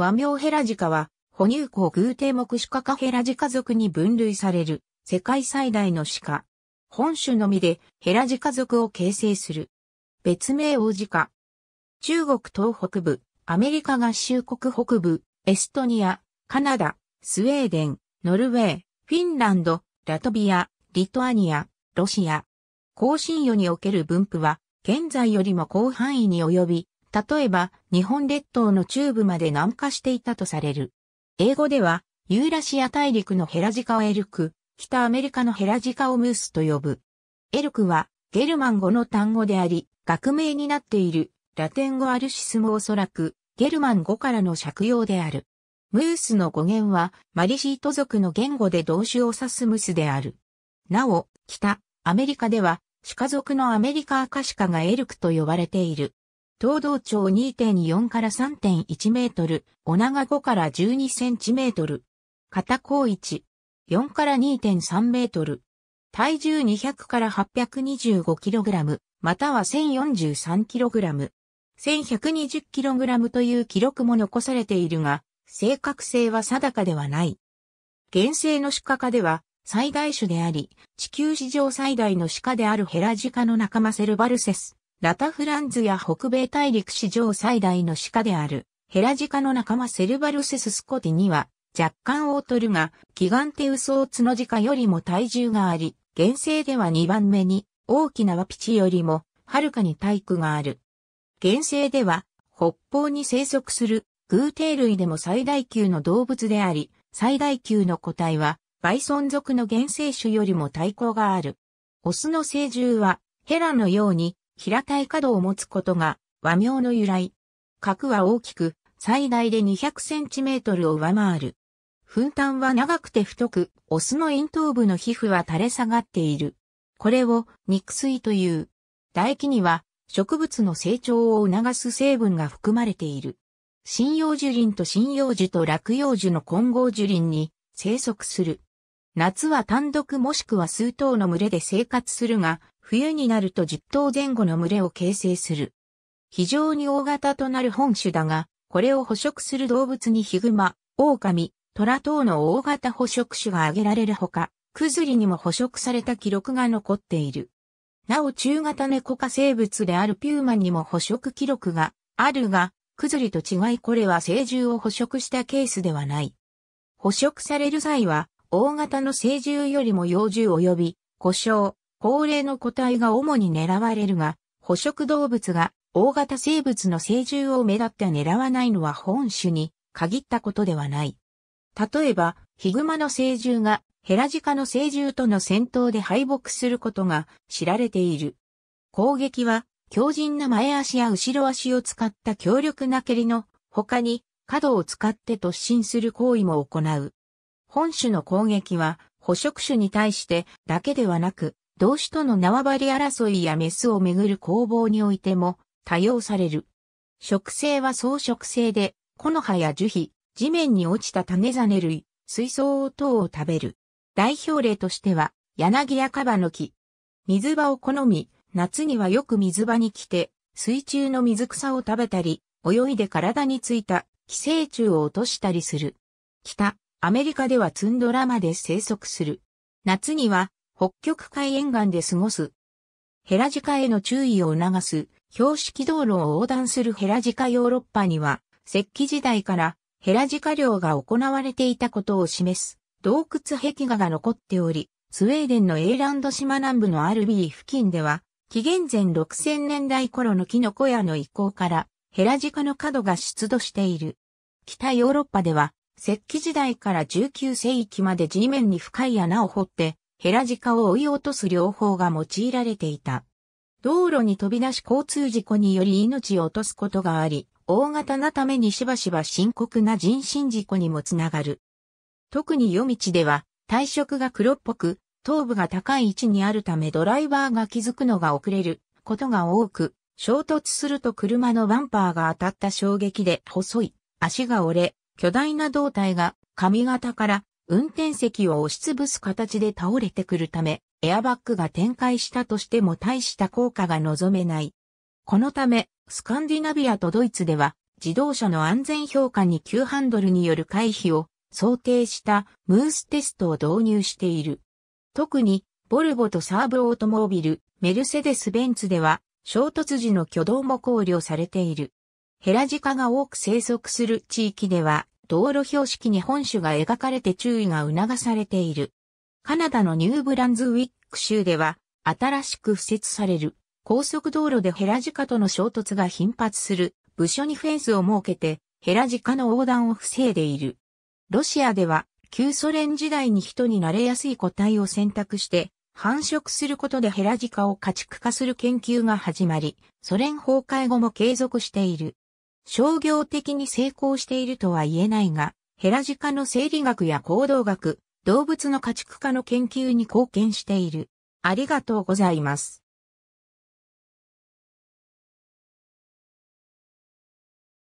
和名ヘラジカは、哺乳綱偶帝目シカカヘラジカ族に分類される、世界最大のシカ。本種のみでヘラジカ族を形成する。別名王子カ。中国東北部、アメリカ合衆国北部、エストニア、カナダ、スウェーデン、ノルウェー、フィンランド、ラトビア、リトアニア、ロシア。高新与における分布は、現在よりも広範囲に及び、例えば日本列島の中部まで南下していたとされる。英語では、ユーラシア大陸のヘラジカをエルク、北アメリカのヘラジカをムースと呼ぶ。エルクは、ゲルマン語の単語であり、学名になっている、ラテン語アルシスもおそらく、ゲルマン語からの借用である。ムースの語源は、マリシート族の言語で動詞を指すムスである。なお、北、アメリカでは、シカ族のアメリカアカシカがエルクと呼ばれている。東道長2.4から3.1メートル、お長5から12センチメートル。片高1、4から2.3メートル。体重200から825キログラム、または1043キログラム。1120キログラムという記録も残されているが、正確性は定かではない。原生の鹿科では、最大種であり、地球史上最大の鹿であるヘラジカの仲間セルバルセス。ラタフランズや北米大陸史上最大の鹿である、ヘラジカの仲間セルバルセススコティには、若干劣るが、ギガンテウソウツノジカよりも体重があり、現世では2番目に、大きなワピチよりも、はるかに体育がある。現世では、北方に生息する、偶蹄類でも最大級の動物であり、最大級の個体は、バイソン族の原生種よりも対抗がある。オスの成獣は、ヘラのように平たい角を持つことが和名の由来。角は大きく、最大で2 0 0トルを上回る。粉炭は長くて太く、オスの咽頭部の皮膚は垂れ下がっている。これを肉水という。唾液には植物の成長を促す成分が含まれている。針葉樹林と針葉樹と落葉樹の混合樹林に生息する。夏は単独もしくは数頭の群れで生活するが、冬になると10頭前後の群れを形成する。非常に大型となる本種だが、これを捕食する動物にヒグマ、狼、虎等の大型捕食種が挙げられるほか、クズリにも捕食された記録が残っている。なお中型猫科生物であるピューマにも捕食記録があるが、クズリと違いこれは成獣を捕食したケースではない。捕食される際は、大型の成獣よりも幼獣及び、故障、高齢の個体が主に狙われるが、捕食動物が大型生物の成獣を目立って狙わないのは本種に限ったことではない。例えば、ヒグマの成獣がヘラジカの成獣との戦闘で敗北することが知られている。攻撃は強靭な前足や後ろ足を使った強力な蹴りの他に角を使って突進する行為も行う。本種の攻撃は捕食種に対してだけではなく同種との縄張り争いやメスをめぐる攻防においても多用される。植生は草食性で、木の葉や樹皮、地面に落ちた種種類、水槽等を食べる。代表例としては、柳やカバの木。水場を好み、夏にはよく水場に来て、水中の水草を食べたり、泳いで体についた寄生虫を落としたりする。北、アメリカではツンドラまで生息する。夏には北極海沿岸で過ごす。ヘラジカへの注意を促す、標識道路を横断するヘラジカヨーロッパには、石器時代からヘラジカ漁が行われていたことを示す洞窟壁画が残っており、スウェーデンのエーランド島南部のアルビー付近では、紀元前6000年代頃のキノコ屋の移行から、ヘラジカの角が出土している。北ヨーロッパでは、石器時代から19世紀まで地面に深い穴を掘って、ヘラジカを追い落とす両方が用いられていた。道路に飛び出し交通事故により命を落とすことがあり、大型なためにしばしば深刻な人身事故にもつながる。特に夜道では、体色が黒っぽく、頭部が高い位置にあるためドライバーが気づくのが遅れることが多く、衝突すると車のバンパーが当たった衝撃で細い足が折れ、巨大な胴体が髪型から運転席を押しつぶす形で倒れてくるため、エアバッグが展開したとしても大した効果が望めない。このため、スカンディナビアとドイツでは、自動車の安全評価に急ハンドルによる回避を想定したムーステストを導入している。特に、ボルボとサーブオートモービル、メルセデス・ベンツでは、衝突時の挙動も考慮されている。ヘラジカが多く生息する地域では、道路標識に本種が描かれて注意が促されている。カナダのニューブランズウィック州では、新しく敷設される高速道路でヘラジカとの衝突が頻発する部署にフェンスを設けて、ヘラジカの横断を防いでいる。ロシアでは、旧ソ連時代に人に慣れやすい個体を選択して、繁殖することでヘラジカを家畜化する研究が始まり、ソ連崩壊後も継続している。商業的に成功しているとは言えないが、ヘラジカの生理学や行動学、動物の家畜化の研究に貢献している。ありがとうございます。